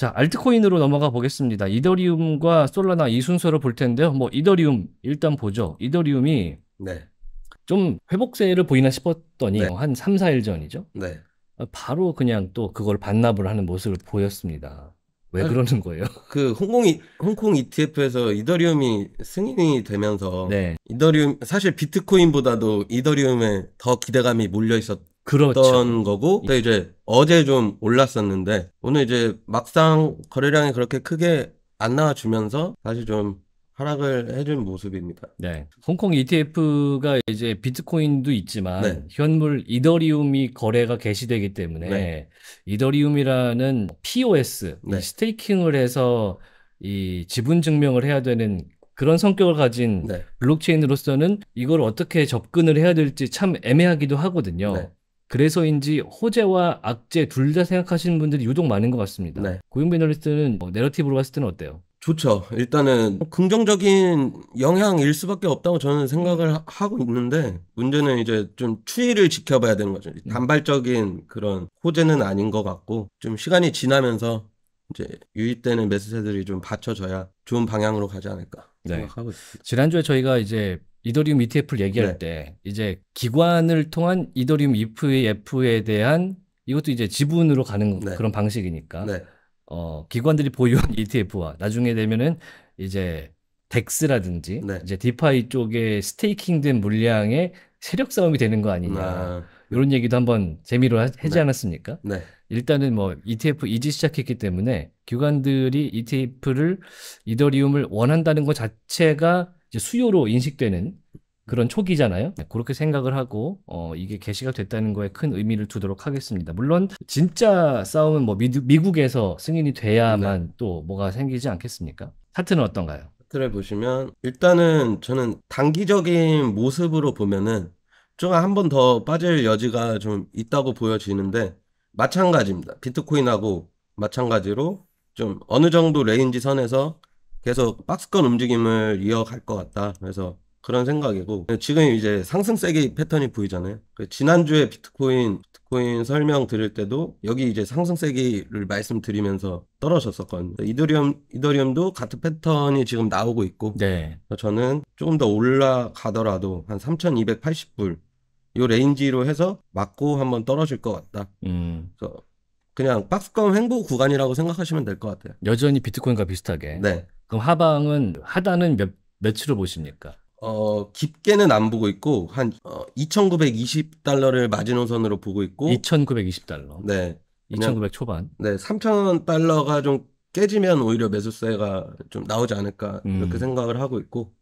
자, 알트코인으로 넘어가 보겠습니다. 이더리움과 솔라나 이 순서로 볼 텐데요. 뭐 이더리움 일단 보죠. 이더리움이 네. 좀 회복세를 보이나 싶었더니 네. 한 3, 4일 전이죠. 네. 어, 바로 그냥 또 그걸 반납을 하는 모습을 보였습니다. 왜 아니, 그러는 거예요? 그 홍콩 이, 홍콩 ETF에서 이더리움이 승인이 되면서 네. 이더리움 사실 비트코인보다도 이더리움에 더 기대감이 몰려 있었 그랬던 그렇죠. 그렇 거고 근데 예. 이제 어제 좀 올랐었는데 오늘 이제 막상 거래량이 그렇게 크게 안 나와주면서 다시 좀 하락을 해준 모습입니다. 네. 홍콩 ETF가 이제 비트코인도 있지만 네. 현물 이더리움이 거래가 개시되기 때문에 네. 이더리움이라는 POS 네. 스테이킹을 해서 이 지분 증명을 해야 되는 그런 성격을 가진 네. 블록체인으로서는 이걸 어떻게 접근을 해야 될지 참 애매하기도 하거든요. 네. 그래서인지 호재와 악재 둘 다 생각하시는 분들이 유독 많은 것 같습니다. 네. 고용배 널리스트는 뭐 내러티브로 봤을 때는 어때요? 좋죠. 일단은 긍정적인 영향일 수밖에 없다고 저는 생각을 하고 있는데 문제는 이제 좀 추이를 지켜봐야 되는 거죠. 음. 단발적인 그런 호재는 아닌 것 같고 좀 시간이 지나면서 이제 유입되는 메시지들이 좀 받쳐져야 좋은 방향으로 가지 않을까 네. 생각하고 있습니다. 지난주에 저희가 이제 이더리움 ETF 얘기할 네. 때 이제 기관을 통한 이더리움 ETF에 대한 이것도 이제 지분으로 가는 네. 그런 방식이니까 네. 어, 기관들이 보유한 ETF와 나중에 되면은 이제 덱스라든지 네. 이제 디파이 쪽에 스테이킹된 물량의 세력 싸움이 되는 거 아니냐 아. 이런 얘기도 한번 재미로 하, 하지 네. 않았습니까? 네. 일단은 뭐 ETF 이지 시작했기 때문에 기관들이 ETF를 이더리움을 원한다는 것 자체가 이제 수요로 인식되는 그런 음. 초기잖아요. 네, 그렇게 생각을 하고 어, 이게 개시가 됐다는 거에 큰 의미를 두도록 하겠습니다. 물론 진짜 싸움은 뭐 미, 국에서 승인이 돼야만 네. 또 뭐가 생기지 않겠습니까? 하트는 어떤가요? 하트를 보시면 일단은 저는 단기적인 모습으로 보면은 좀 한 번 더 빠질 여지가 좀 있다고 보여지는데 마찬가지입니다. 비트코인하고 마찬가지로 좀 어느 정도 레인지 선에서 계속 박스권 움직임을 이어갈 것 같다. 그래서 그런 생각이고 지금 이제 상승세기 패턴이 보이잖아요. 그 지난주에 비트코인 비트코인 설명 드릴 때도 여기 이제 상승세기를 말씀드리면서 떨어졌었거든요. 이더리움 이더리움도 같은 패턴이 지금 나오고 있고 네. 저는 조금 더 올라가더라도 한 3,280불 요 레인지로 해서 맞고 한번 떨어질 것 같다. 음. 그냥 박스권 횡보 구간이라고 생각하시면 될 것 같아요. 여전히 비트코인과 비슷하게. 네. 그럼 하방은 하단은 몇 몇으로 보십니까? 어, 깊게는 안 보고 있고 한 어, 2,920달러를 마지노선으로 보고 있고 2,920달러. 네. 2,900 초반. 네, 3,000달러가 좀 깨지면 오히려 매수세가 좀 나오지 않을까 이렇게 음. 생각을 하고 있고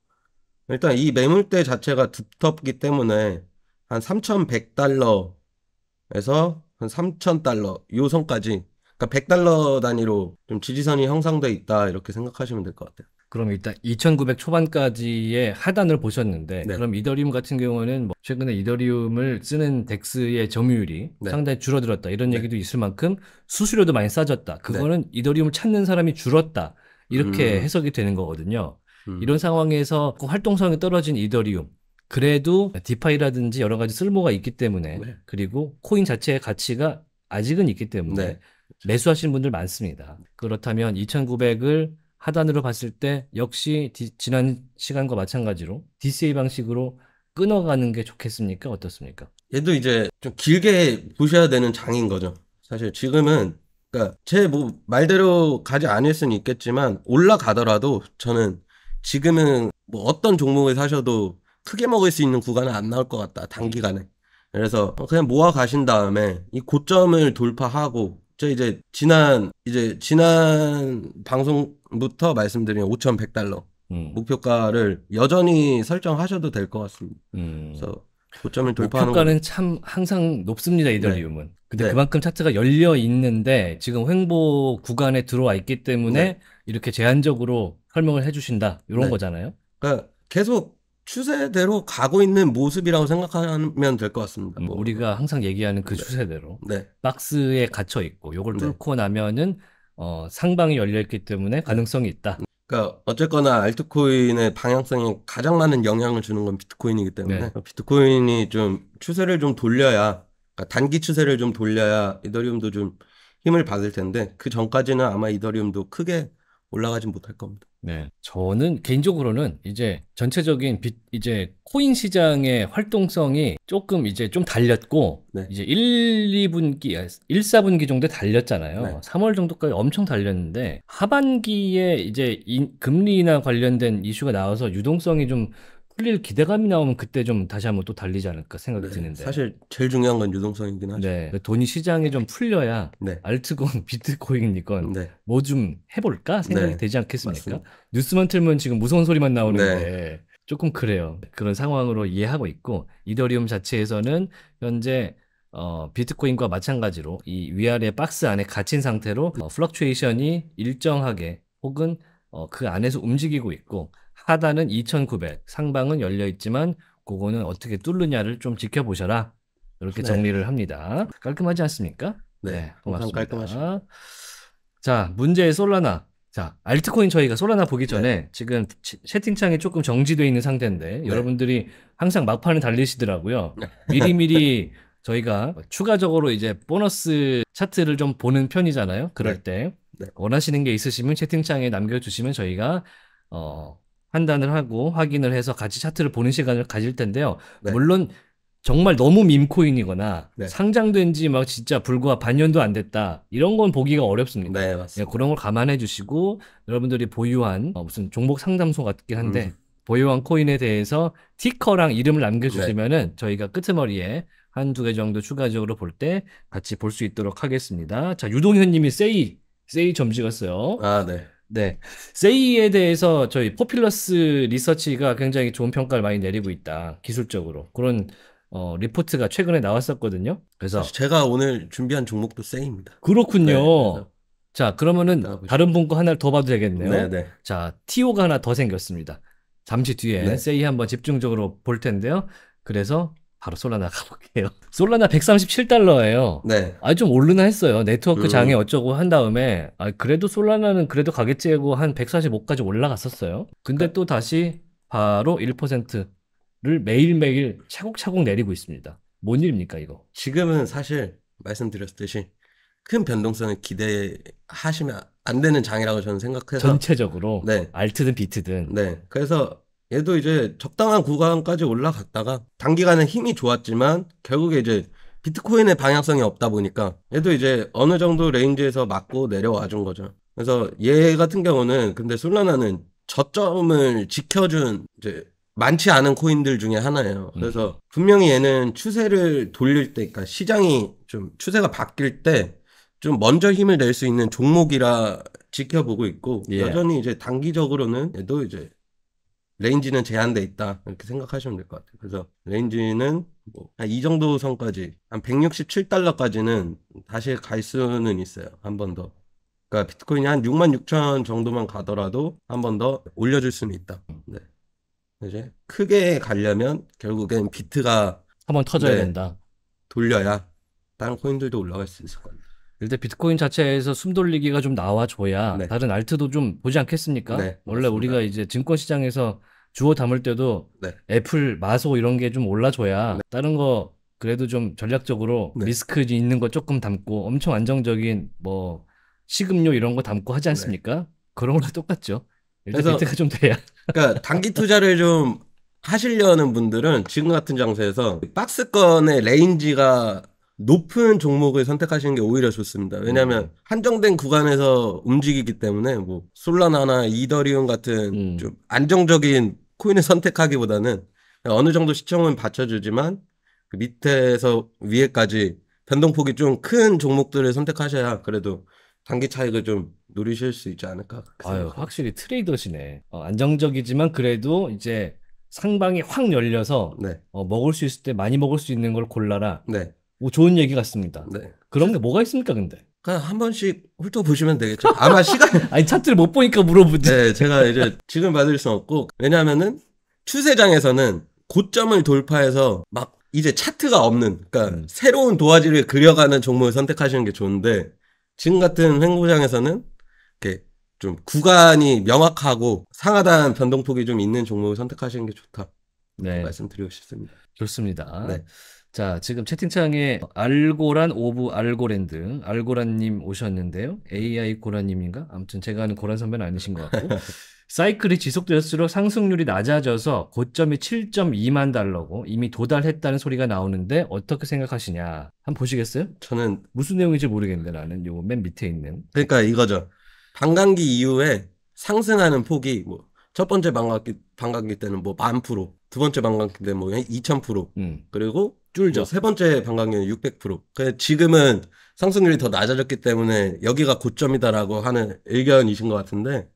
일단 이 매물대 자체가 두텁기 때문에 한 3,100달러에서 한 3,000달러 요 선까지 그러니까 100달러 단위로 좀 지지선이 형성돼 있다 이렇게 생각하시면 될 것 같아요. 그럼 일단 2,900 초반까지의 하단을 보셨는데 네. 그럼 이더리움 같은 경우는 뭐 최근에 이더리움을 쓰는 덱스의 점유율이 네. 상당히 줄어들었다 이런 네. 얘기도 네. 있을 만큼 수수료도 많이 싸졌다. 네. 그거는 이더리움을 찾는 사람이 줄었다 이렇게 음. 해석이 되는 거거든요. 음. 이런 상황에서 그 활동성이 떨어진 이더리움 그래도 디파이라든지 여러 가지 쓸모가 있기 때문에 네. 그리고 코인 자체의 가치가 아직은 있기 때문에 매수하시는 분들 많습니다. 그렇다면 2,900을 하단으로 봤을 때 역시 디, 지난 시간과 마찬가지로 DCA 방식으로 끊어가는 게 좋겠습니까? 어떻습니까? 얘도 이제 좀 길게 보셔야 되는 장인 거죠. 사실 지금은 그러니까 제 뭐 말대로 가지 않을 수는 있겠지만 올라가더라도 저는 지금은 뭐 어떤 종목을 사셔도 크게 먹을 수 있는 구간은 안 나올 것 같다 단기간에 그래서 그냥 모아 가신 다음에 이 고점을 돌파하고 저 이제 지난 이제 지난 방송부터 말씀드린 5,100달러 음. 목표가를 여전히 설정하셔도 될 것 같습니다. 음. 그래서 고점을 돌파하는 목표가는 참 항상 높습니다 이더리움은. 네. 근데 네. 그만큼 차트가 열려 있는데 지금 횡보 구간에 들어와 있기 때문에 네. 이렇게 제한적으로 설명을 해주신다 이런 네. 거잖아요. 그러니까 계속 추세대로 가고 있는 모습이라고 생각하면 될 것 같습니다. 음, 뭐. 우리가 항상 얘기하는 그 네. 추세대로 네. 네. 박스에 갇혀 있고 이걸 네. 뚫고 나면은 어, 상방이 열려 있기 때문에 네. 가능성이 있다. 음, 그러니까 어쨌거나 알트코인의 방향성에 가장 많은 영향을 주는 건 비트코인이기 때문에 네. 비트코인이 좀 추세를 좀 돌려야 그러니까 단기 추세를 좀 돌려야 이더리움도 좀 힘을 받을 텐데 그 전까지는 아마 이더리움도 크게 올라가진 못할 겁니다. 네. 저는 개인적으로는 이제 전체적인 빚, 이제 코인 시장의 활동성이 조금 이제 좀 달렸고 네. 이제 1, 2분기, 1, 아, 4분기 정도 달렸잖아요. 네. 3월 정도까지 엄청 달렸는데 하반기에 이제 인, 금리 나 관련된 이슈가 나와서 유동성이 좀 풀릴 기대감이 나오면 그때 좀 다시 한번 또 달리지 않을까 생각이 네, 드는데 사실 제일 중요한 건 유동성이긴 하죠. 네, 그 돈이 시장에 네. 좀 풀려야 네. 알트건 비트코인이건 네. 뭐좀 해볼까 생각이 네. 되지 않겠습니까? 맞습니다. 뉴스만 틀면 지금 무서운 소리만 나오는데 네. 조금 그래요. 그런 상황으로 이해하고 있고 이더리움 자체에서는 현재 어, 비트코인과 마찬가지로 이 위아래 박스 안에 갇힌 상태로 어, 플럭츄에이션이 일정하게 혹은 어, 그 안에서 움직이고 있고 하단은 2,900, 상방은 열려 있지만 그거는 어떻게 뚫느냐를 좀 지켜보셔라. 이렇게 네. 정리를 합니다. 깔끔하지 않습니까? 네, 네 고맙습니다. 깔끔하죠. 자, 문제의 솔라나. 자, 알트코인 저희가 솔라나 보기 네. 전에 네. 지금 채팅창이 조금 정지되어 있는 상태인데 네. 여러분들이 항상 막판에 달리시더라고요. 네. 미리미리 저희가 추가적으로 이제 보너스 차트를 좀 보는 편이잖아요. 그럴 때 원하시는 게 있으시면 채팅창에 남겨주시면 저희가 어, 판단을 하고 확인을 해서 같이 차트를 보는 시간을 가질 텐데요. 네. 물론 정말 너무 밈코인이거나 네. 상장된 지 막 진짜 불과 반년도 안 됐다 이런 건 보기가 어렵습니다. 네, 맞습니다. 예, 그런 걸 감안해 주시고 여러분들이 보유한 어, 무슨 종목 상담소 같긴 한데 음. 보유한 코인에 대해서 티커랑 이름을 남겨주시면은 네. 저희가 끄트머리에 한 두 개 정도 추가적으로 볼 때 같이 볼 수 있도록 하겠습니다. 자 유동현님이 세이 세이 점찍었어요. 아 네. 네. 세이에 대해서 저희 포퓰러스 리서치가 굉장히 좋은 평가를 많이 내리고 있다. 기술적으로. 그런 어, 리포트가 최근에 나왔었거든요. 그래서 제가 오늘 준비한 종목도 세이입니다. 그렇군요. 네, 자, 그러면은 다른 분 거 하나를 더 봐도 되겠네요. 네, 네. 자, 티오가 하나 더 생겼습니다. 잠시 뒤에 네. 세이 한번 집중적으로 볼 텐데요. 그래서 바로 솔라나 가볼게요. 솔라나 137달러예요. 네. 아좀 오르나 했어요. 네트워크 음. 장애 어쩌고 한 다음에 아 그래도 솔라나는 그래도 가겠지 하고 한 145까지 올라갔었어요. 근데 그... 또 다시 바로 1%를 매일매일 차곡차곡 내리고 있습니다. 뭔 일입니까 이거? 지금은 사실 말씀드렸듯이 큰 변동성을 기대하시면 안 되는 장이라고 저는 생각해서 전체적으로 네. 알트든 비트든 네. 그래서 얘도 이제 적당한 구간까지 올라갔다가 단기간에 힘이 좋았지만 결국에 이제 비트코인의 방향성이 없다 보니까 얘도 이제 어느 정도 레인지에서 맞고 내려와 준 거죠. 그래서 얘 같은 경우는 근데 솔라나는 저점을 지켜준 이제 많지 않은 코인들 중에 하나예요. 음. 그래서 분명히 얘는 추세를 돌릴 때, 그러니까 시장이 좀 추세가 바뀔 때 좀 먼저 힘을 낼 수 있는 종목이라 지켜보고 있고 예. 여전히 이제 단기적으로는 얘도 이제 레인지는 제한돼 있다 이렇게 생각하시면 될 것 같아요. 그래서 레인지는 뭐한 이 정도 선까지 한 167달러까지는 다시 갈 수는 있어요. 한 번 더. 그러니까 비트코인이 한 6만 6천 정도만 가더라도 한 번 더 올려줄 수는 있다. 네. 이제 크게 가려면 결국엔 비트가 한 번 터져야 네, 된다. 돌려야 다른 코인들도 올라갈 수 있을 것같아요 일단 비트코인 자체에서 숨돌리기가 좀 나와줘야 네. 다른 알트도 좀 보지 않겠습니까? 네, 원래 맞습니다. 우리가 이제 증권 시장에서 주워 담을 때도 네. 애플, 마소 이런 게 좀 올라줘야 네. 다른 거 그래도 좀 전략적으로 네. 리스크 있는 거 조금 담고 엄청 안정적인 뭐 식음료 이런 거 담고 하지 네. 않습니까? 그런 거랑 똑같죠. 일단 그래 비트가 좀 돼야. 그러니까 단기 투자를 좀 하시려는 분들은 지금 같은 장세에서 박스권의 레인지가 높은 종목을 선택하시는 게 오히려 좋습니다. 왜냐하면 음. 한정된 구간에서 움직이기 때문에 뭐 솔라나나 이더리움 같은 음. 좀 안정적인 코인을 선택하기보다는 어느 정도 시청은 받쳐주지만 그 밑에서 위에까지 변동폭이 좀 큰 종목들을 선택하셔야 그래도 단기 차익을 좀 노리실 수 있지 않을까. 그 아유, 확실히 트레이더시네. 어, 안정적이지만 그래도 이제 상방이 확 열려서 네. 어, 먹을 수 있을 때 많이 먹을 수 있는 걸 골라라. 네. 뭐 좋은 얘기 같습니다. 네. 그런 게 뭐가 있습니까, 근데? 그냥 한 번씩 훑어보시면 되겠죠. 아마 시간. 아니, 차트를 못 보니까 물어보지. 네, 제가 이제 지금 받을 수 없고, 왜냐면은 추세장에서는 고점을 돌파해서 막 이제 차트가 없는, 그러니까 음. 새로운 도화지를 그려가는 종목을 선택하시는 게 좋은데, 지금 같은 횡보장에서는 이렇게 좀 구간이 명확하고 상하단 변동폭이 좀 있는 종목을 선택하시는 게 좋다. 네. 말씀드리고 싶습니다. 좋습니다. 네. 자, 지금 채팅창에 알고란 오브 알고랜드, 알고란님 오셨는데요. AI 고란님인가? 아무튼 제가 아는 고란 선배는 아니신 것 같고. 사이클이 지속될수록 상승률이 낮아져서 고점이 7.2만 달러고 이미 도달했다는 소리가 나오는데 어떻게 생각하시냐? 한번 보시겠어요? 저는 무슨 내용인지 모르겠는데 나는 요맨 밑에 있는. 그러니까 이거죠. 반감기 이후에 상승하는 폭이 뭐첫 번째 반감기, 반감기 때는 뭐 만 프로, 두 번째 반감기 때는 뭐 이천 프로, 음. 그리고 줄죠. 뭐. 세 번째 반감기는 육백 프로. 그 지금은 상승률이 더 낮아졌기 때문에 여기가 고점이다라고 하는 의견이신 것 같은데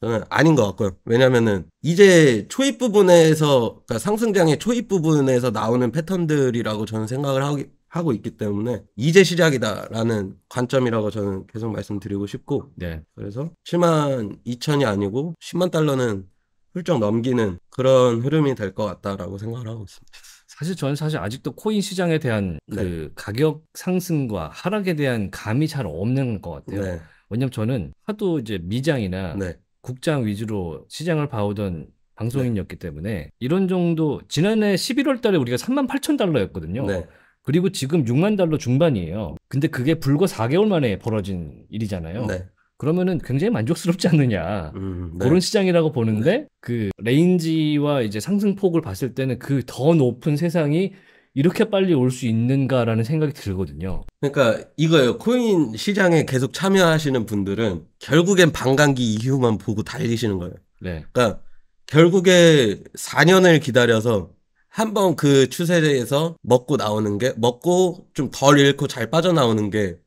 저는 아닌 것 같고요. 왜냐면은 이제 초입 부분에서 그러니까 상승장의 초입 부분에서 나오는 패턴들이라고 저는 생각을 하기 하고 있기 때문에 이제 시작이다라는 관점이라고 저는 계속 말씀드리고 싶고 네. 그래서 7만 2천이 아니고 10만 달러는 훌쩍 넘기는 그런 흐름이 될 것 같다라고 생각을 하고 있습니다. 사실 저는 사실 아직도 코인 시장에 대한 네. 그 가격 상승과 하락에 대한 감이 잘 없는 것 같아요. 네. 왜냐면 저는 하도 이제 미장이나 네. 국장 위주로 시장을 봐오던 방송인이었기 네. 때문에 이런 정도 지난해 11월 달에 우리가 3만 8천 달러였거든요. 네. 그리고 지금 6만 달러 중반이에요. 근데 그게 불과 4개월 만에 벌어진 일이잖아요. 네. 그러면은 굉장히 만족스럽지 않느냐 음, 네. 그런 시장이라고 보는데 네. 그 레인지와 이제 상승폭을 봤을 때는 그 더 높은 세상이 이렇게 빨리 올 수 있는가라는 생각이 들거든요. 그러니까 이거예요. 코인 시장에 계속 참여하시는 분들은 결국엔 반감기 이후만 보고 달리시는 거예요. 네. 그러니까 결국에 4년을 기다려서 한번 그 추세에서 먹고 나오는 게 먹고 좀 덜 잃고 잘 빠져나오는 게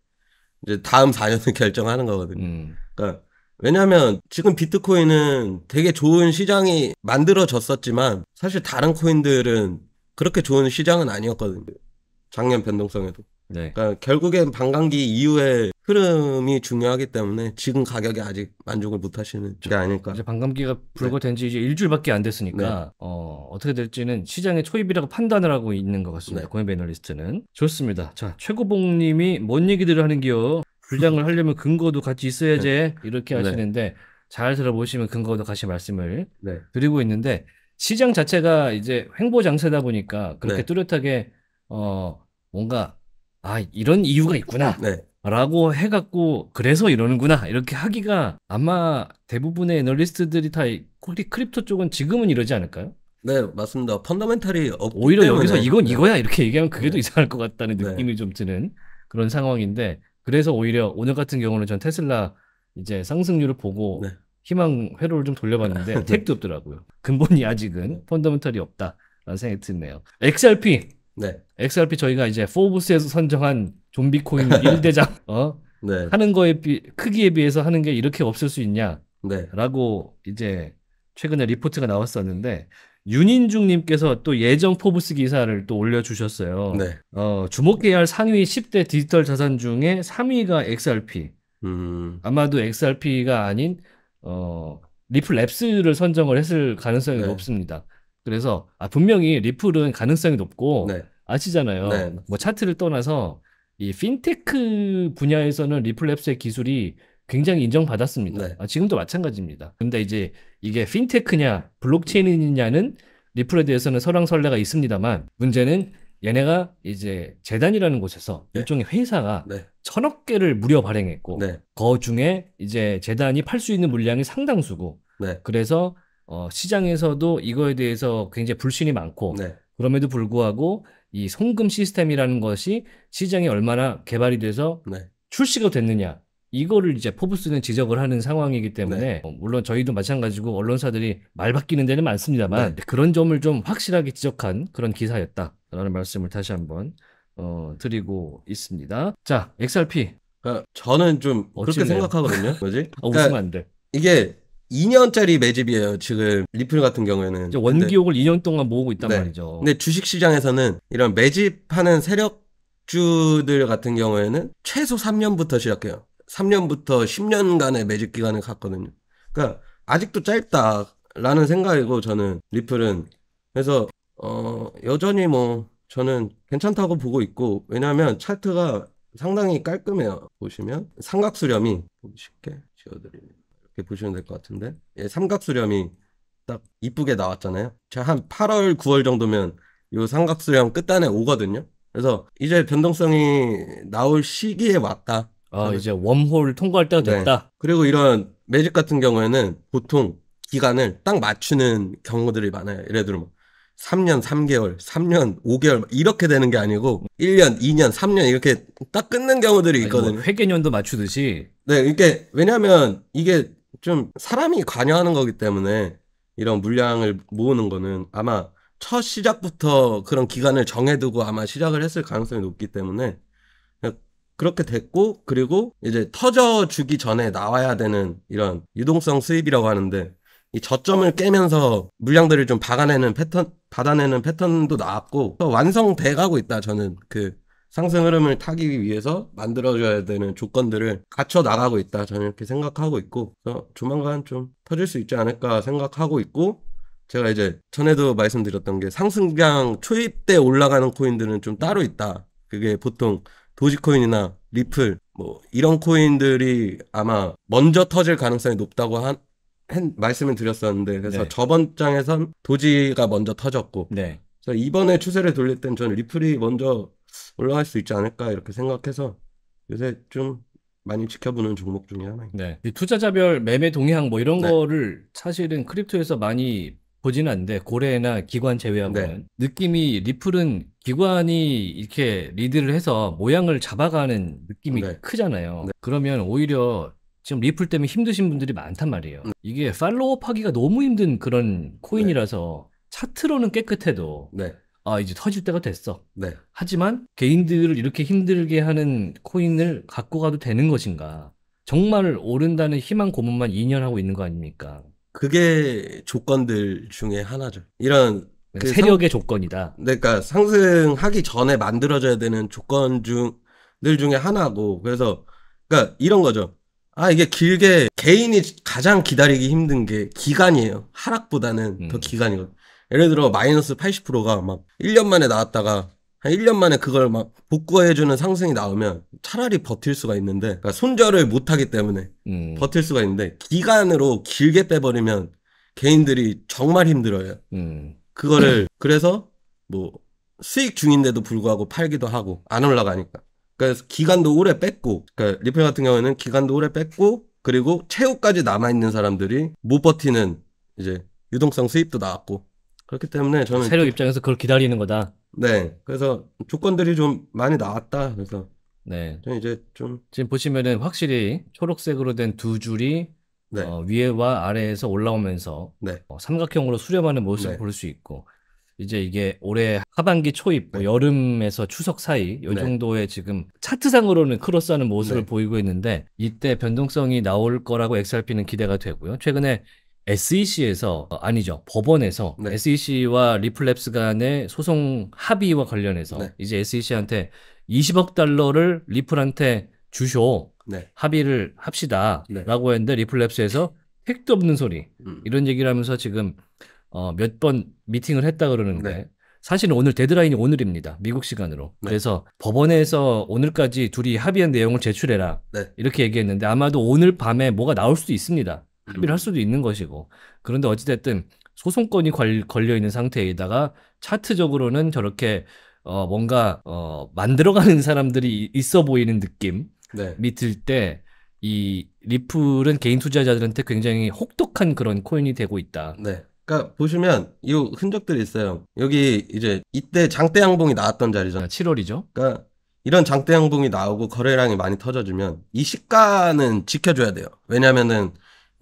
이제 다음 4년을 결정하는 거거든요. 음. 그러니까 왜냐하면 지금 비트코인은 되게 좋은 시장이 만들어졌었지만 사실 다른 코인들은 그렇게 좋은 시장은 아니었거든요. 작년 변동성에도. 네. 그러니까 결국엔 반감기 이후에 흐름이 중요하기 때문에 지금 가격에 아직 만족을 못 하시는 게 그렇죠. 아닐까. 이제 반감기가 불거된 네. 지 이제 일주일밖에 안 됐으니까 네. 어, 어떻게 될지는 시장의 초입이라고 판단을 하고 있는 것 같습니다. 네. 고인 베널리스트는 좋습니다. 자, 최고봉 님이 뭔 얘기들을 하는 기요? 불량을 하려면 근거도 같이 있어야지 네. 이렇게 하시는데 잘 들어보시면 근거도 같이 말씀을 네. 드리고 있는데 시장 자체가 이제 횡보 장세다 보니까 그렇게 뚜렷하게 어 뭔가 아 이런 이유가 있구나. 네. 라고 해갖고 그래서 이러는구나 이렇게 하기가 아마 대부분의 애널리스트들이 다 특히 크립토 쪽은 지금은 이러지 않을까요? 네 맞습니다. 펀더멘탈이 오히려 때문에. 여기서 이건 네. 이거야 이렇게 얘기하면 그게 네. 더 이상할 것 같다는 네. 느낌이 네. 좀 드는 그런 상황인데 그래서 오히려 오늘 같은 경우는 전 테슬라 이제 상승률을 보고 네. 희망 회로를 좀 돌려봤는데 택도 네. 없더라고요. 근본이 아직은 펀더멘털이 없다라는 생각이 드네요. XRP 네. XRP 저희가 이제 포브스에서 선정한 좀비 코인 1대장 어? 네. 하는 거에 비 크기에 비해서 하는 게 이렇게 없을 수 있냐? 네. 라고 이제 최근에 리포트가 나왔었는데 윤인중 님께서 또 예정 포브스 기사를 또 올려 주셨어요. 네. 어, 주목해야 상위 10대 디지털 자산 중에 3위가 XRP. 음. 아마도 XRP가 아닌 어 리플 랩스를 선정을 했을 가능성이 네. 높습니다. 그래서 아 분명히 리플은 가능성이 높고 네. 아시잖아요. 네. 뭐 차트를 떠나서 이 핀테크 분야에서는 리플랩스의 기술이 굉장히 인정받았습니다. 네. 아, 지금도 마찬가지입니다. 근데 이제 이게 핀테크냐 블록체인이냐는 리플에 대해서는 설왕설래가 있습니다만 문제는 얘네가 이제 재단이라는 곳에서 네. 일종의 회사가 네. 천억 개를 무료 발행했고 네. 그 중에 이제 재단이 팔 수 있는 물량이 상당수고 네. 그래서 어, 시장에서도 이거에 대해서 굉장히 불신이 많고 네. 그럼에도 불구하고 이 송금 시스템이라는 것이 시장이 얼마나 개발이 돼서 네. 출시가 됐느냐 이거를 이제 포브스는 지적을 하는 상황이기 때문에 네. 어, 물론 저희도 마찬가지고 언론사들이 말 바뀌는 데는 많습니다만 네. 그런 점을 좀 확실하게 지적한 그런 기사였다라는 말씀을 다시 한번 어, 드리고 있습니다. 자 XRP 그러니까 저는 좀 어찌네. 그렇게 생각하거든요. 어, 뭐지? 아, 웃으면 그러니까 안 돼. 이게 2년짜리 매집이에요. 지금 리플 같은 경우에는 이제 원기옥을 근데, 2년 동안 모으고 있단 네. 말이죠. 근데 주식 시장에서는 이런 매집하는 세력주들 같은 경우에는 최소 3년부터 시작해요. 3년부터 10년간의 매집 기간을 갖거든요. 그러니까 아직도 짧다라는 생각이고 저는 리플은 그래서 어 여전히 뭐 저는 괜찮다고 보고 있고 왜냐하면 차트가 상당히 깔끔해요. 보시면 삼각수렴이 보기 쉽게 지어드립니다. 이렇게 보시면 될 것 같은데 예, 삼각수렴이 딱 이쁘게 나왔잖아요. 제가 한 8월, 9월 정도면 이 삼각수렴 끝단에 오거든요. 그래서 이제 변동성이 나올 시기에 왔다. 아, 이제 웜홀 통과할 때가 네. 됐다. 네. 그리고 이런 매직 같은 경우에는 보통 기간을 딱 맞추는 경우들이 많아요. 예를 들면 3년 뭐 3개월, 3년 5개월 뭐 이렇게 되는 게 아니고 1년, 2년, 3년 이렇게 딱 끊는 경우들이 뭐 있거든요. 뭐 회계년도 맞추듯이. 네, 이게 왜냐하면 이게 좀 사람이 관여하는 거기 때문에 이런 물량을 모으는 거는 아마 첫 시작부터 그런 기간을 정해두고 아마 시작을 했을 가능성이 높기 때문에 그렇게 됐고 그리고 이제 터져 주기 전에 나와야 되는 이런 유동성 수입이라고 하는데 이 저점을 깨면서 물량들을 좀 박아내는 패턴 받아내는 패턴도 나왔고 완성돼 가고 있다 저는 그 상승 흐름을 타기 위해서 만들어줘야 되는 조건들을 갖춰 나가고 있다. 저는 이렇게 생각하고 있고, 조만간 좀 터질 수 있지 않을까 생각하고 있고, 제가 이제 전에도 말씀드렸던 게 상승장 초입 때 올라가는 코인들은 좀 따로 있다. 그게 보통 도지코인이나 리플, 뭐 이런 코인들이 아마 먼저 터질 가능성이 높다고 한, 한 말씀을 드렸었는데 그래서 네. 저번 장에선 도지가 먼저 터졌고 네. 그래서 이번에 추세를 돌릴 땐 저는 리플이 먼저 올라갈 수 있지 않을까 이렇게 생각해서 요새 좀 많이 지켜보는 종목 중에 하나입니다. 네. 투자자별 매매 동향 뭐 이런 네. 거를 사실은 크립토에서 많이 보진 않는데 고래나 기관 제외하고는 네. 느낌이 리플은 기관이 이렇게 리드를 해서 모양을 잡아가는 느낌이 네. 크잖아요. 네. 그러면 오히려 지금 리플 때문에 힘드신 분들이 많단 말이에요. 네. 이게 팔로업 하기가 너무 힘든 그런 코인이라서 네. 차트로는 깨끗해도 아 이제 터질 때가 됐어. 네. 하지만 개인들을 이렇게 힘들게 하는 코인을 갖고 가도 되는 것인가? 정말 오른다는 희망 고문만 2년 하고 있는 거 아닙니까? 그게 조건들 중에 하나죠. 이런 네, 그 세력의 상... 조건이다. 네, 그러니까 상승하기 전에 만들어져야 되는 조건 중들 중에 하나고 그래서 그러니까 이런 거죠. 아 이게 길게 개인이 가장 기다리기 힘든 게 기간이에요. 하락보다는 음. 더 기간이거든. 요 예를 들어 마이너스 80%가 막 1년 만에 나왔다가 한 1년 만에 그걸 막 복구해주는 상승이 나오면 차라리 버틸 수가 있는데 그러니까 손절을 못하기 때문에 음. 버틸 수가 있는데 기간으로 길게 빼버리면 개인들이 정말 힘들어요. 음. 그거를 그래서 뭐 수익 중인데도 불구하고 팔기도 하고 안 올라가니까. 그러니까 기간도 오래 뺐고 그러니까 리플 같은 경우에는 기간도 오래 뺐고 그리고 최후까지 남아 있는 사람들이 못 버티는 이제 유동성 수입도 나왔고 그렇기 때문에 저는 세력 입장에서 그걸 기다리는 거다. 네. 그래서 조건들이 좀 많이 나왔다. 그래서 네. 저는 이제 좀 지금 보시면은 확실히 초록색으로 된 두 줄이 네. 어, 위에와 아래에서 올라오면서 네. 어, 삼각형으로 수렴하는 모습을 네. 볼수 있고 이제 이게 올해 하반기 초입 뭐 네. 여름에서 추석 사이 요 네. 정도의 지금 차트상으로는 크로스하는 모습을 네. 보이고 있는데 이때 변동성이 나올 거라고 XRP는 기대가 되고요. 최근에 SEC에서 어, 아니죠 법원에서 네. SEC와 리플랩스 간의 소송 합의와 관련해서 네. 이제 SEC한테 20억 달러를 리플한테 주쇼 네. 합의를 합시다라고 네. 했는데 리플랩스에서 핵도 없는 소리 음. 이런 얘기를 하면서 지금 어, 몇번 미팅을 했다 그러는데 네. 사실은 오늘 데드라인이 오늘입니다 미국 시간으로 네. 그래서 법원에서 오늘까지 둘이 합의한 내용을 제출해라 이렇게 얘기했는데 아마도 오늘 밤에 뭐가 나올 수도 있습니다. 합의를 할 수도 있는 것이고 그런데 어찌됐든 소송권이 걸려 있는 상태에다가 차트적으로는 저렇게 어 뭔가 어 만들어가는 사람들이 있어 보이는 느낌이 네. 들때 이 리플은 개인 투자자들한테 굉장히 혹독한 그런 코인이 되고 있다. 네. 그러니까 보시면 이 흔적들이 있어요. 여기 이제 이때 장대 양봉이 나왔던 자리잖아 7월이죠. 그러니까 이런 장대 양봉이 나오고 거래량이 많이 터져주면 이 시가는 지켜줘야 돼요. 왜냐면은 하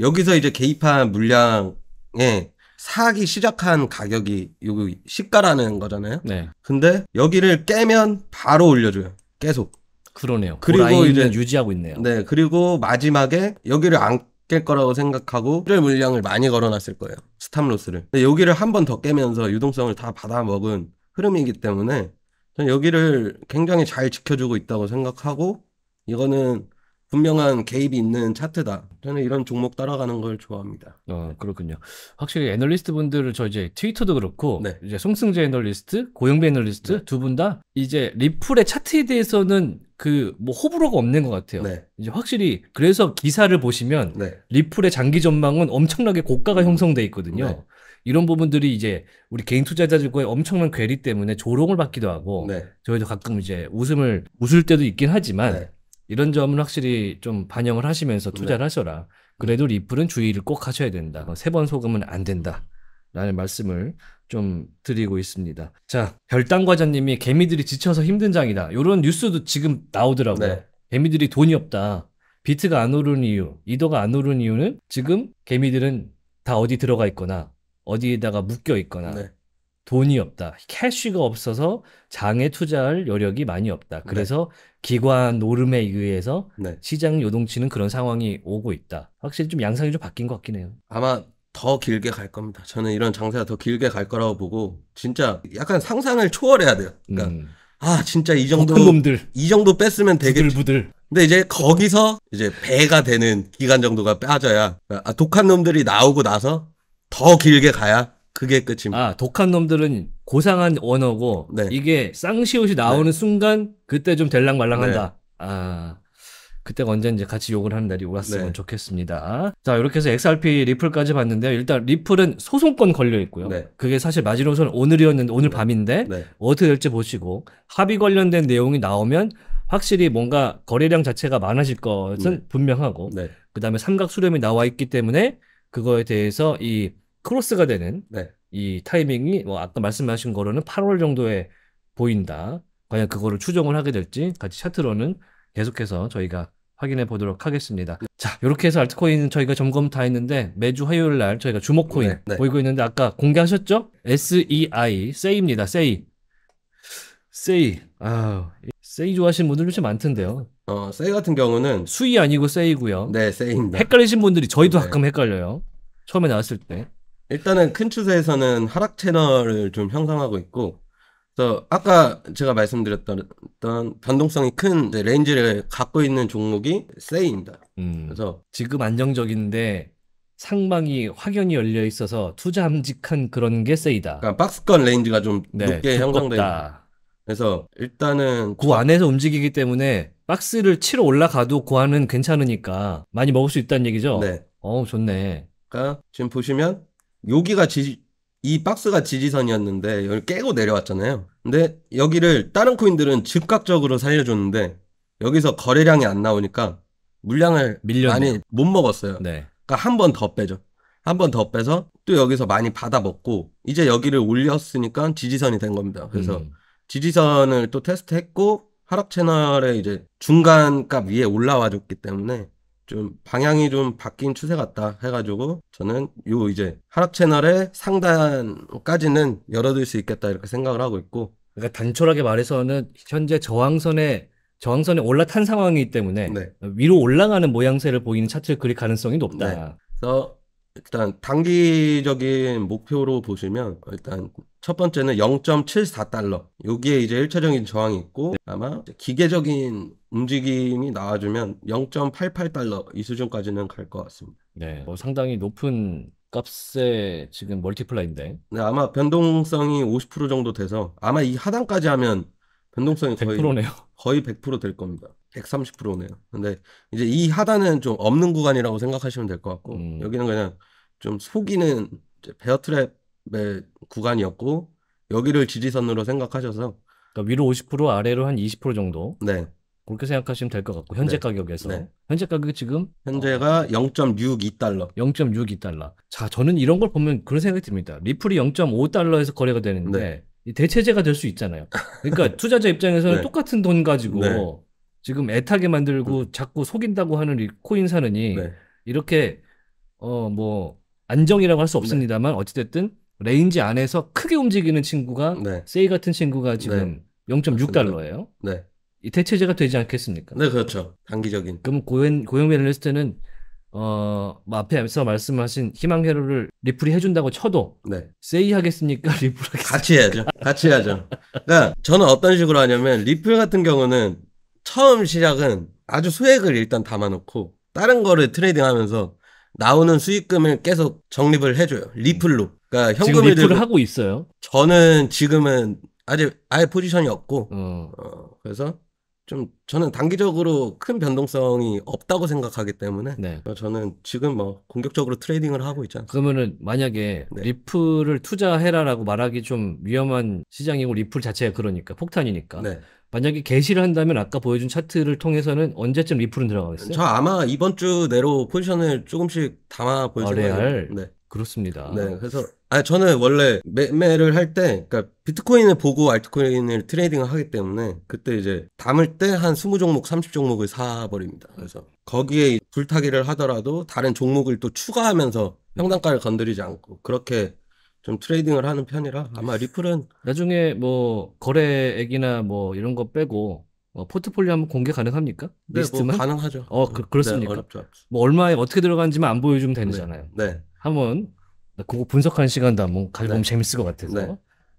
여기서 이제 개입한 물량에 사기 시작한 가격이 요거 시가라는 거잖아요. 네. 근데 여기를 깨면 바로 올려줘요. 계속. 그러네요. 그 그리고 이제 유지하고 있네요. 네. 그리고 마지막에 여기를 안 깰 거라고 생각하고 필요 물량을 많이 걸어놨을 거예요. 스탑로스를. 근데 여기를 한 번 더 깨면서 유동성을 다 받아먹은 흐름이기 때문에 저는 여기를 굉장히 잘 지켜주고 있다고 생각하고 이거는 분명한 개입이 있는 차트다. 저는 이런 종목 따라가는 걸 좋아합니다. 어, 그렇군요. 확실히 애널리스트 분들을 저 이제 트위터도 그렇고 네. 이제 송승재 애널리스트, 고영배 애널리스트 네. 두분 다 이제 리플의 차트에 대해서는 그 뭐 호불호가 없는 것 같아요. 네. 이제 확실히 그래서 기사를 보시면 네. 리플의 장기 전망은 엄청나게 고가가 음. 형성돼 있거든요. 네. 이런 부분들이 이제 우리 개인 투자자들과의 엄청난 괴리 때문에 조롱을 받기도 하고 네. 저희도 가끔 이제 웃음을 웃을 때도 있긴 하지만 이런 점은 확실히 좀 반영을 하시면서 네. 투자를 네. 하셔라. 그래도 리플은 주의를 꼭 하셔야 된다. 세 번 소금은 안 된다. 라는 말씀을 좀 드리고 있습니다. 자, 별당 과자님이 개미들이 지쳐서 힘든 장이다. 이런 뉴스도 지금 나오더라고요. 네. 개미들이 돈이 없다. 비트가 안 오른 이유, 이더가 안 오른 이유는 지금 개미들은 다 어디 들어가 있거나 어디에다가 묶여 있거나 네. 돈이 없다. 캐쉬가 없어서 장에 투자할 여력이 많이 없다. 네. 그래서 네. 기관 노름에 의해서 네. 시장 요동치는 그런 상황이 오고 있다. 확실히 좀 양상이 좀 바뀐 것 같긴 해요. 아마 더 길게 갈 겁니다. 저는 이런 장세가 더 길게 갈 거라고 보고 진짜 약간 상상을 초월해야 돼요. 그러니까 음. 아 진짜 이 정도 놈들. 이 정도 뺐으면 되겠지. 부들 근데 이제 거기서 이제 배가 되는 기간 정도가 빠져야 아, 독한 놈들이 나오고 나서 더 길게 가야 그게 끝입니다. 아, 독한 놈들은 고상한 언어고 네. 이게 쌍시옷이 나오는 네. 순간 그때 좀 될랑말랑한다. 네. 아. 그때가 언제 이제 같이 욕을 하는 날이 왔으면 네. 좋겠습니다. 자, 이렇게 해서 XRP 리플까지 봤는데요. 일단 리플은 소송권 걸려 있고요. 네. 그게 사실 마지노선 오늘이었는데 오늘 네. 밤인데 어떻게 될지 보시고 합의 관련된 내용이 나오면 확실히 뭔가 거래량 자체가 많아질 것은 음. 분명하고 그다음에 삼각 수렴이 나와 있기 때문에 그거에 대해서 이 크로스가 되는 네. 이 타이밍이 뭐 아까 말씀하신 거로는 8월 정도에 보인다. 과연 그거를 추정을 하게 될지 같이 차트로는 계속해서 저희가 확인해 보도록 하겠습니다. 네. 자, 이렇게 해서 알트코인 저희가 점검 다 했는데 매주 화요일 날 저희가 주목코인 네, 네. 보이고 있는데 아까 공개하셨죠? SEI, 세이입니다. 세이. 세이. 아, 세이 좋아하시는 분들 요즘 많던데요. 어, 세이 같은 경우는 수이 아니고 세이고요. 네, 세이입니다. 헷갈리신 분들이 저희도 네. 가끔 헷갈려요. 처음에 나왔을 때. 일단은 큰 추세에서는 하락 채널을 좀 형성하고 있고 그래서 아까 제가 말씀드렸던 변동성이 큰 레인지를 갖고 있는 종목이 세이입니다. 음, 그래서 지금 안정적인데 상방이 확연히 열려 있어서 투자함직한 그런 게 세이다. 그러니까 박스권 레인지가 좀 네, 높게 형성된다. 그래서 일단은 그 안에서 움직이기 때문에 박스를 치러 올라가도 고안은 괜찮으니까 많이 먹을 수 있다는 얘기죠. 네. 어 좋네. 그러니까 지금 보시면 여기가 지지, 이 박스가 지지선이었는데 여기 깨고 내려왔잖아요. 근데 여기를 다른 코인들은 즉각적으로 살려줬는데 여기서 거래량이 안 나오니까 물량을 밀렸네요. 많이 못 먹었어요. 네. 그러니까 한 번 더 빼죠. 한 번 더 빼서 또 여기서 많이 받아 먹고 이제 여기를 올렸으니까 지지선이 된 겁니다. 그래서 음. 지지선을 또 테스트했고 하락 채널에 이제 중간값 위에 올라와 줬기 때문에 좀 방향이 좀 바뀐 추세 같다 해가지고 저는 요 이제 하락 채널의 상단까지는 열어둘 수 있겠다 이렇게 생각을 하고 있고 그러니까 단촐하게 말해서는 현재 저항선에 저항선에 올라탄 상황이기 때문에 네. 위로 올라가는 모양새를 보이는 차트 를 그릴 가능성이 높다. 네. 그래서 일단 단기적인 목표로 보시면 일단 첫 번째는 0.74달러. 여기에 이제 일차적인 저항이 있고 네. 아마 기계적인 움직임이 나와주면 0.88달러 이 수준까지는 갈 것 같습니다. 네, 뭐 상당히 높은 값의 지금 멀티플라인데. 네, 아마 변동성이 50% 정도 돼서 아마 이 하단까지 하면 변동성이 거의 100%네요. 거의 100%될 겁니다. 130%네요. 근데 이제 이 하단은 좀 없는 구간이라고 생각하시면 될 것 같고 음. 여기는 그냥 좀 속이는 베어트랩 구간이었고 여기를 지지선으로 생각하셔서 그러니까 위로 50% 아래로 한 20% 정도. 네. 그렇게 생각하시면 될 것 같고 현재 네. 가격에서 네. 현재 가격이 지금 현재가 어, 0.62달러. 0.62달러. 자, 저는 이런 걸 보면 그런 생각이 듭니다. 리플이 0.5달러에서 거래가 되는데 네. 대체제가 될 수 있잖아요. 그러니까 투자자 입장에서는 네. 똑같은 돈 가지고 네. 지금 애타게 만들고 음. 자꾸 속인다고 하는 이 코인 사느니 네. 이렇게 어 뭐 안정이라고 할 수 없습니다만 어찌됐든 레인지 안에서 크게 움직이는 친구가 네. 세이 같은 친구가 지금 0.6달러예요. 네. 이 대체제가 되지 않겠습니까? 네, 그렇죠. 단기적인. 그럼 고용 고용비를 했을 때는 어, 뭐 앞에서 말씀하신 희망회로를 리플이 해준다고 쳐도 네. 세이 하겠습니까? 리플 같이 해야죠. 같이 해야죠. 그러니까 저는 어떤 식으로 하냐면 리플 같은 경우는 처음 시작은 아주 수액을 일단 담아놓고 다른 거를 트레이딩하면서 나오는 수익금을 계속 적립을 해줘요. 리플로. 그러니까 현금을 지금 리플을 하고 있어요. 저는 지금은 아직 아예 포지션이 없고 어. 어, 그래서 좀 저는 단기적으로 큰 변동성이 없다고 생각하기 때문에 네. 어, 저는 지금 뭐 공격적으로 트레이딩을 하고 있잖아요. 그러면은 만약에 네. 리플을 투자해라라고 말하기 좀 위험한 시장이고 리플 자체가 그러니까 폭탄이니까. 네. 만약에 개시를 한다면 아까 보여준 차트를 통해서는 언제쯤 리플은 들어가겠어요? 저 아마 이번 주 내로 포지션을 조금씩 담아 보여줄 아, 거예요. 아, 네. 그렇습니다. 네. 그래서 아 저는 원래 매매를 할때 그러니까 비트코인을 보고 알트코인을 트레이딩을 하기 때문에 그때 이제 담을 때 한 20종목, 30종목을 사 버립니다. 그래서 거기에 불타기를 하더라도 다른 종목을 또 추가하면서 평단가를 건드리지 않고 그렇게 좀 트레이딩을 하는 편이라 아마 네. 리플은 나중에 뭐 거래액이나 뭐 이런 거 빼고 어, 포트폴리오 한번 공개 가능합니까? 네, 뭐 리스트만 뭐 가능하죠. 어 그, 렇습니까 네, 뭐 얼마에 어떻게 들어간지만 안 보여주면 되는 네. 잖아요. 네. 한번 네, 그거 분석하는 시간도 한번 가져보면 네. 재밌을 것 같아서 네.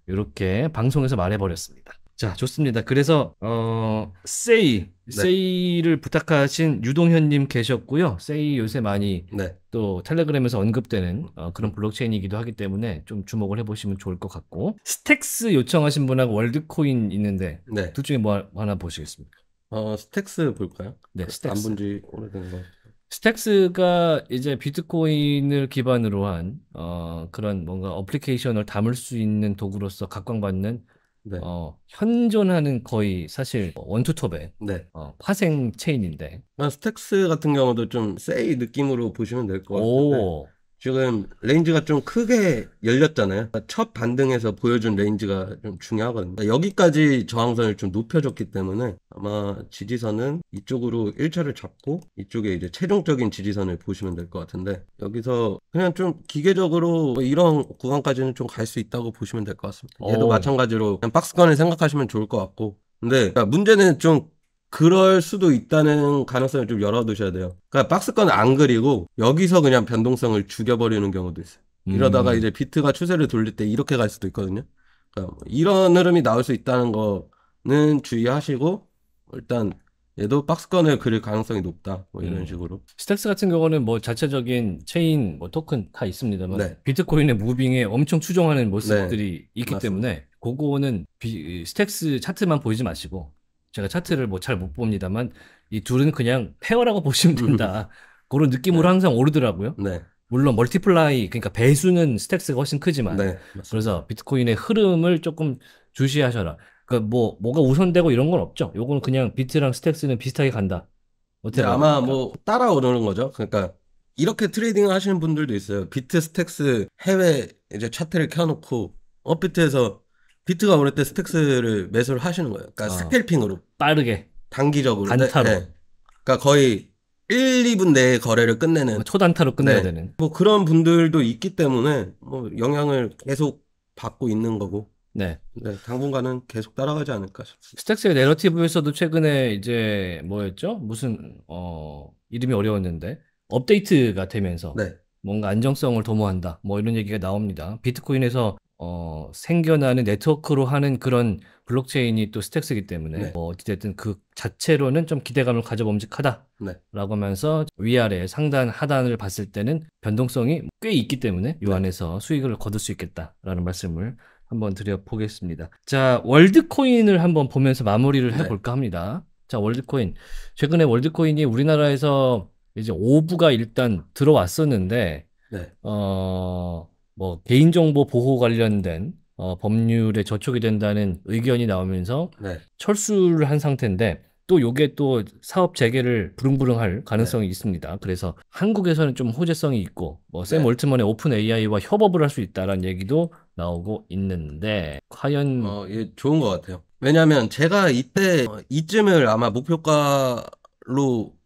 이렇게 방송에서 말해버렸습니다. 자, 좋습니다. 그래서 어 세이 네. 세이를 부탁하신 유동현님 계셨고요. 세이 요새 많이 네. 또 텔레그램에서 언급되는 어, 그런 블록체인이기도 하기 때문에 좀 주목을 해보시면 좋을 것 같고 스택스 요청하신 분하고 월드코인 있는데 네. 둘 중에 뭐, 뭐 하나 보시겠습니까? 어 스택스 볼까요? 네, 그 스택스. 안본 지 오래된 거. 스택스가 이제 비트코인을 기반으로 한 어, 그런 뭔가 어플리케이션을 담을 수 있는 도구로서 각광받는 네. 어, 현존하는 거의 사실 원투톱의 네. 어, 파생 체인인데 아, 스택스 같은 경우도 좀 세이 느낌으로 보시면 될 것 같은데 지금 레인지가 좀 크게 열렸잖아요. 그러니까 첫 반등에서 보여준 레인지가 좀 중요하거든요. 그러니까 여기까지 저항선을 좀 높여줬기 때문에 아마 지지선은 이쪽으로 1차를 잡고 이쪽에 이제 최종적인 지지선을 보시면 될 것 같은데 여기서 그냥 좀 기계적으로 이런 구간까지는 좀 갈 수 있다고 보시면 될 것 같습니다. 얘도 오. 마찬가지로 그냥 박스권을 생각하시면 좋을 것 같고 근데 그러니까 문제는 좀 그럴 수도 있다는 가능성을 좀 열어두셔야 돼요. 그러니까 박스권 안 그리고 여기서 그냥 변동성을 죽여버리는 경우도 있어요. 음. 이러다가 이제 비트가 추세를 돌릴 때 이렇게 갈 수도 있거든요. 그러니까 이런 흐름이 나올 수 있다는 거는 주의하시고 일단 얘도 박스권을 그릴 가능성이 높다. 뭐 이런 음. 식으로. 스택스 같은 경우는 뭐 자체적인 체인, 뭐 토큰 다 있습니다만 네. 비트코인의 무빙에 엄청 추종하는 모습들이 네. 있기 맞습니다. 때문에 그거는 비, 스택스 차트만 보이지 마시고 제가 차트를 뭐 잘 못 봅니다만 이 둘은 그냥 페어라고 보시면 된다. 그런 느낌으로 네. 항상 오르더라고요. 네. 물론 멀티플라이 그러니까 배수는 스택스가 훨씬 크지만 네, 그래서 비트코인의 흐름을 조금 주시하셔라. 그러니까 뭐, 뭐가 우선되고 이런 건 없죠. 요거는 그냥 비트랑 스택스는 비슷하게 간다. 어때 네, 아마 뭐 따라 오르는 거죠. 그러니까 이렇게 트레이딩을 하시는 분들도 있어요. 비트 스택스 해외 이제 차트를 켜놓고 업비트에서 비트가 오를 때 스택스를 매수를 하시는 거예요. 그러니까 아. 스캘핑으로. 빠르게 단기적으로 네, 단타로 네, 그러니까 거의 1, 2분 내에 거래를 끝내는 뭐 초단타로 끝내야 네. 되는 뭐 그런 분들도 있기 때문에 뭐 영향을 계속 받고 있는 거고 네. 네 당분간은 계속 따라가지 않을까 싶습니다. 스택스의 내러티브에서도 최근에 이제 뭐였죠? 무슨 어 이름이 어려웠는데 업데이트가 되면서 네. 뭔가 안정성을 도모한다 뭐 이런 얘기가 나옵니다. 비트코인에서 어 생겨나는 네트워크로 하는 그런 블록체인이 또 스택스이기 때문에 네. 뭐 어찌됐든 그 자체로는 좀 기대감을 가져봄직하다라고 네. 하면서 위아래 상단 하단을 봤을 때는 변동성이 꽤 있기 때문에 요 네. 안에서 수익을 거둘 수 있겠다라는 말씀을 한번 드려보겠습니다. 자 월드코인을 한번 보면서 마무리를 네. 해볼까 합니다. 자 월드코인 최근에 월드코인이 우리나라에서 이제 5부가 일단 들어왔었는데 네. 어뭐 개인정보 보호 관련된 어, 법률에 저촉이 된다는 의견이 나오면서 네. 철수를 한 상태인데 또 요게 또 사업 재개를 부릉부릉할 네. 가능성이 네. 있습니다. 그래서 한국에서는 좀 호재성이 있고 뭐샘 네. 월트먼의 오픈 AI와 협업을 할 수 있다라는 얘기도 나오고 있는데 과연 어, 예, 좋은 것 같아요. 왜냐하면 제가 이때 어, 이쯤을 아마 목표가로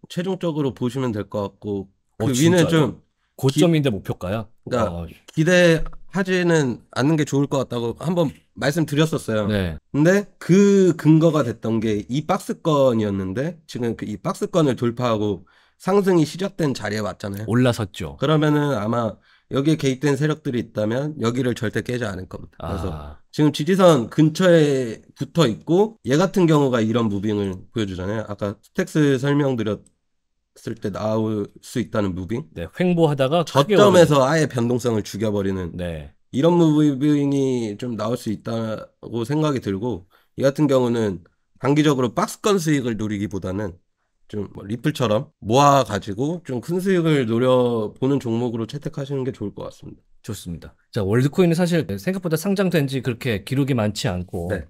최종적으로 보시면 될 것 같고 어, 그 어, 위는 좀 고점인데 기, 목표가요 그러니까 아. 기대하지는 않는 게 좋을 것 같다고 한 번 말씀드렸었어요. 네. 근데 그 근거가 됐던 게 이 박스권이었는데 지금 그이 박스권을 돌파하고 상승이 시작된 자리에 왔잖아요. 올라섰죠. 그러면은 아마 여기에 개입된 세력들이 있다면 여기를 절대 깨지 않을 겁니다. 아. 그래서 아. 지금 지지선 근처에 붙어 있고 얘 같은 경우가 이런 무빙을 보여주잖아요. 아까 스택스 설명드렸 나을때 나올 수 있다는 무빙. 네, 횡보하다가 저점에서 아예 변동성을 죽여버리는. 네. 이런 무빙이 좀 나올 수 있다고 생각이 들고 이 같은 경우는 단기적으로 박스권 수익을 노리기보다는 좀뭐 리플처럼 모아 가지고 좀 큰 수익을 노려보는 종목으로 채택하시는 게 좋을 것 같습니다. 좋습니다. 자 월드코인은 사실 생각보다 상장된 지 그렇게 기록이 많지 않고 네.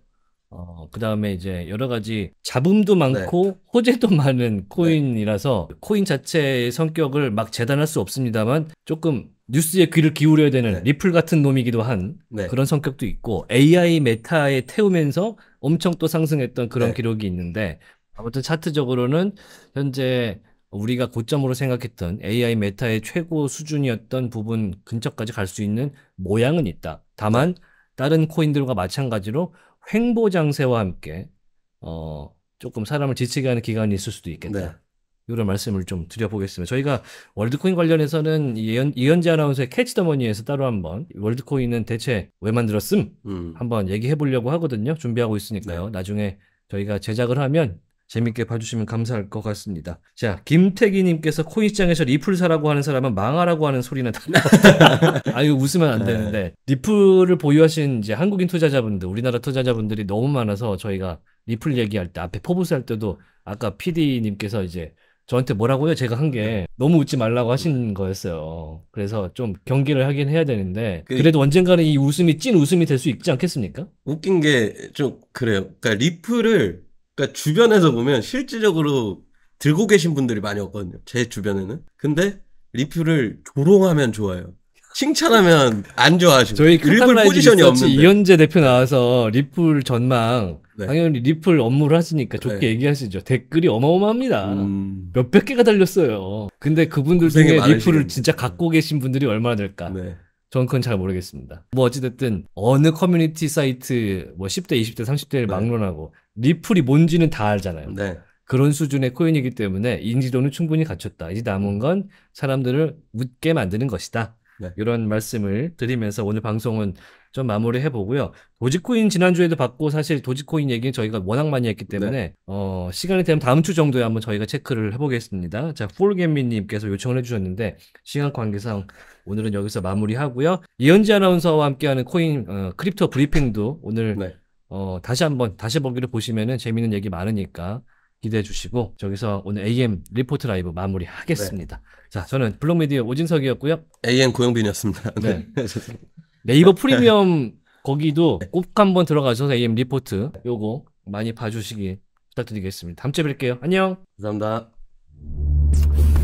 어, 그 다음에 이제 여러 가지 잡음도 네. 많고 네. 호재도 많은 코인이라서 네. 코인 자체의 성격을 막 재단할 수 없습니다만 조금 뉴스에 귀를 기울여야 되는 네. 리플 같은 놈이기도 한 네. 그런 성격도 있고 AI 메타에 태우면서 엄청 또 상승했던 그런 네. 기록이 있는데 아무튼 차트적으로는 현재 우리가 고점으로 생각했던 AI 메타의 최고 수준이었던 부분 근처까지 갈 수 있는 모양은 있다. 다만 다른 코인들과 마찬가지로 횡보 장세와 함께 어 조금 사람을 지치게 하는 기간이 있을 수도 있겠다. 네. 이런 말씀을 좀 드려보겠습니다. 저희가 월드코인 관련해서는 이현, 이현지 아나운서의 캐치 더 머니에서 따로 한번 월드코인은 대체 왜 만들었음? 음. 한번 얘기해 보려고 하거든요. 준비하고 있으니까요. 네. 나중에 저희가 제작을 하면 재밌게 봐주시면 감사할 것 같습니다. 자, 김태기님께서 코인시장에서 리플 사라고 하는 사람은 망하라고 하는 소리는 달라. 아유, 웃으면 안 네. 되는데. 네. 리플을 보유하신 이제 한국인 투자자분들, 우리나라 투자자분들이 너무 많아서 저희가 리플 얘기할 때, 앞에 포부스 할 때도 아까 PD님께서 이제 저한테 뭐라고요? 제가 한게 네. 너무 웃지 말라고 하신 거였어요. 그래서 좀 경기를 하긴 해야 되는데 그 그래도 언젠가는 이 웃음이 찐 웃음이 될 수 있지 않겠습니까? 웃긴 게 좀 그래요. 그러니까 리플을 그러니까 주변에서 보면 실질적으로 들고 계신 분들이 많이 없거든요. 제 주변에는. 근데 리플을 조롱하면 좋아요. 칭찬하면 안 좋아하시고 저희 리플 포지션이 없는데 이현재 대표 나와서 리플 전망 네. 당연히 리플 업무를 하시니까 좋게 네. 얘기하시죠 댓글이 어마어마합니다 음... 몇백 개가 달렸어요 근데 그분들 중에 리플을 진짜 갖고 계신 분들이 얼마나 될까 네. 저는 그건 잘 모르겠습니다 뭐 어찌됐든 어느 커뮤니티 사이트 뭐 10대 20대 30대를 막론하고 리플이 뭔지는 다 알잖아요. 네. 그런 수준의 코인이기 때문에 인지도는 충분히 갖췄다. 이제 남은 건 사람들을 묻게 만드는 것이다. 네. 이런 말씀을 드리면서 오늘 방송은 좀 마무리 해보고요. 도지코인 지난주에도 받고 사실 도지코인 얘기는 저희가 워낙 많이 했기 네. 때문에 네. 어, 시간이 되면 다음 주 정도에 한번 저희가 체크를 해보겠습니다. 자, 폴겜미님께서 요청을 해주셨는데 시간 관계상 오늘은 여기서 마무리하고요. 이현지 아나운서와 함께하는 코인 어, 크립토 브리핑도 오늘 네. 어, 다시 한번 다시 보기를 보시면은 재밌는 얘기 많으니까 기대해 주시고 저기서 오늘 AM 리포트 라이브 마무리하겠습니다. 네. 자, 저는 블록미디어 오진석이었고요. AM 고영빈이었습니다. 네. 네. 네이버 프리미엄 거기도 네. 꼭 한번 들어가셔서 AM 리포트 요거 많이 봐주시기 부탁드리겠습니다. 다음 주에 뵐게요. 안녕. 감사합니다.